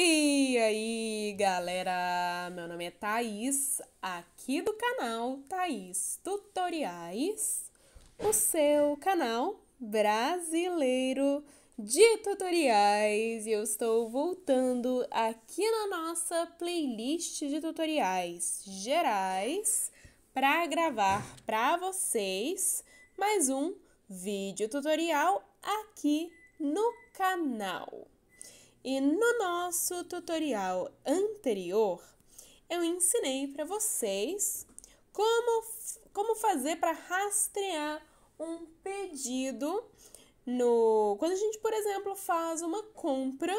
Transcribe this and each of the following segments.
E aí, galera! Meu nome é Thaís, aqui do canal Thaís Tutoriais, o seu canal brasileiro de tutoriais. E eu estou voltando aqui na nossa playlist de tutoriais gerais para gravar para vocês mais um vídeo tutorial aqui no canal. E no nosso tutorial anterior, eu ensinei para vocês como, como fazer para rastrear um pedido no quando a gente, por exemplo, faz uma compra,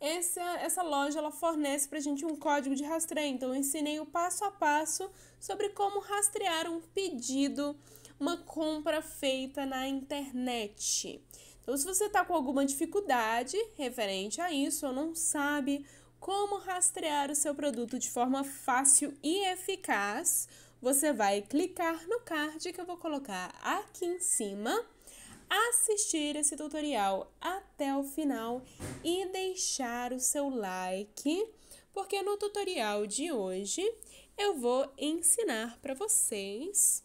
essa, essa loja ela fornece para a gente um código de rastreio. Então, eu ensinei o passo a passo sobre como rastrear um pedido, uma compra feita na internet. Então, se você está com alguma dificuldade referente a isso ou não sabe como rastrear o seu produto de forma fácil e eficaz, você vai clicar no card que eu vou colocar aqui em cima, assistir esse tutorial até o final e deixar o seu like, porque no tutorial de hoje eu vou ensinar para vocês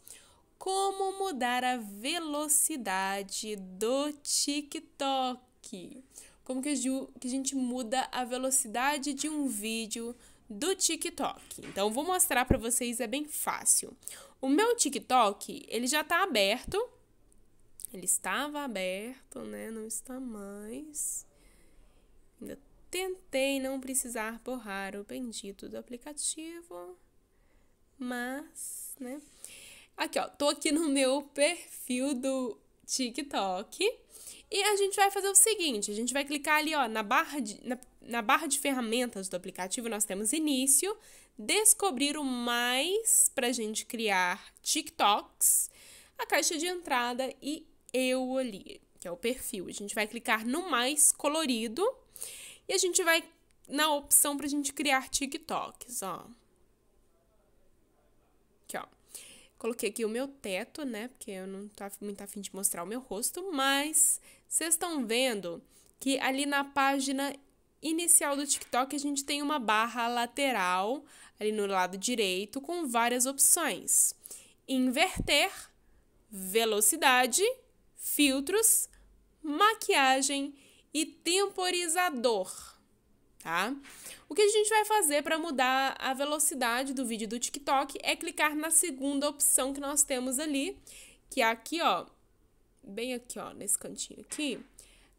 como mudar a velocidade do TikTok. Como que a, Ju, que a gente muda a velocidade de um vídeo do TikTok. Então vou mostrar para vocês, é bem fácil. O meu TikTok, ele já está aberto. Ele estava aberto, né? Não está mais. Ainda tentei não precisar borrar o bendito do aplicativo, mas, né? Aqui, ó, tô aqui no meu perfil do TikTok. E a gente vai fazer o seguinte, a gente vai clicar ali, ó, na barra de, na, na barra de ferramentas do aplicativo, nós temos início, descobrir o mais pra gente criar TikToks, a caixa de entrada e eu ali, que é o perfil. A gente vai clicar no mais colorido e a gente vai na opção pra gente criar TikToks, ó. Coloquei aqui o meu teto, né? Porque eu não tá muito afim de mostrar o meu rosto, mas vocês estão vendo que ali na página inicial do TikTok a gente tem uma barra lateral ali no lado direito com várias opções: inverter, velocidade, filtros, maquiagem e temporizador tá? O que a gente vai fazer para mudar a velocidade do vídeo do TikTok é clicar na segunda opção que nós temos ali, que é aqui, ó, bem aqui, ó, nesse cantinho aqui,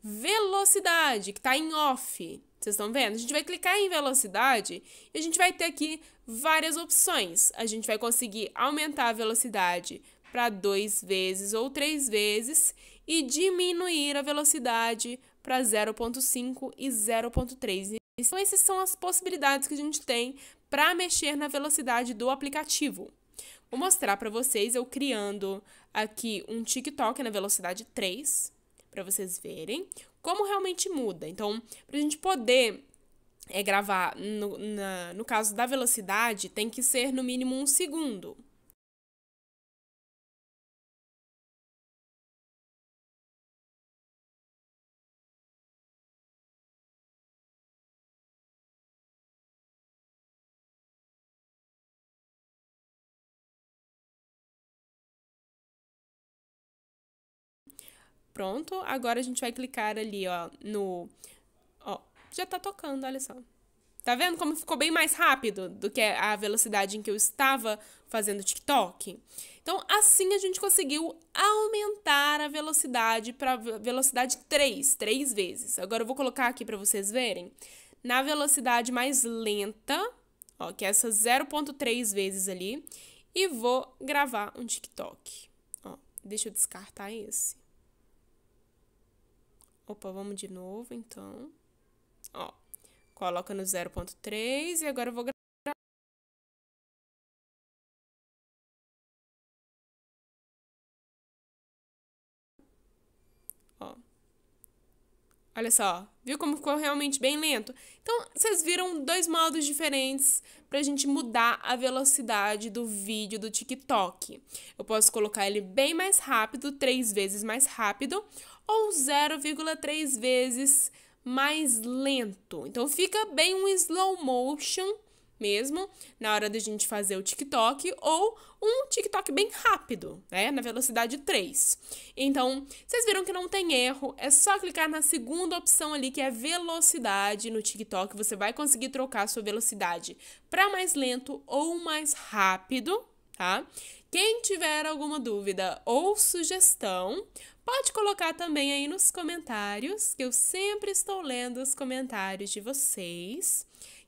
velocidade, que tá em off. Vocês estão vendo? A gente vai clicar em velocidade e a gente vai ter aqui várias opções. A gente vai conseguir aumentar a velocidade para duas vezes ou três vezes e diminuir a velocidade para 0.5 e 0.3. Então, essas são as possibilidades que a gente tem para mexer na velocidade do aplicativo. Vou mostrar para vocês eu criando aqui um TikTok na velocidade 3, para vocês verem como realmente muda. Então, para a gente poder é, gravar, no, na, no caso da velocidade, tem que ser no mínimo um segundo. Pronto, agora a gente vai clicar ali, ó, no... Ó, já tá tocando, olha só. Tá vendo como ficou bem mais rápido do que a velocidade em que eu estava fazendo TikTok? Então, assim a gente conseguiu aumentar a velocidade para velocidade 3, três vezes. Agora eu vou colocar aqui para vocês verem. Na velocidade mais lenta, ó, que é essa 0.3 vezes ali, e vou gravar um TikTok. Ó, deixa eu descartar esse. Opa, vamos de novo então. Ó, coloca no 0.3 e agora eu vou Olha só, viu como ficou realmente bem lento? Então, vocês viram dois modos diferentes para a gente mudar a velocidade do vídeo do TikTok. Eu posso colocar ele bem mais rápido, três vezes mais rápido, ou 0,3 vezes mais lento. Então, fica bem um slow motion mesmo, na hora da gente fazer o TikTok, ou um TikTok bem rápido, né? Na velocidade 3. Então, vocês viram que não tem erro, é só clicar na segunda opção ali, que é velocidade no TikTok. Você vai conseguir trocar a sua velocidade para mais lento ou mais rápido, tá? Quem tiver alguma dúvida ou sugestão, pode colocar também aí nos comentários, que eu sempre estou lendo os comentários de vocês.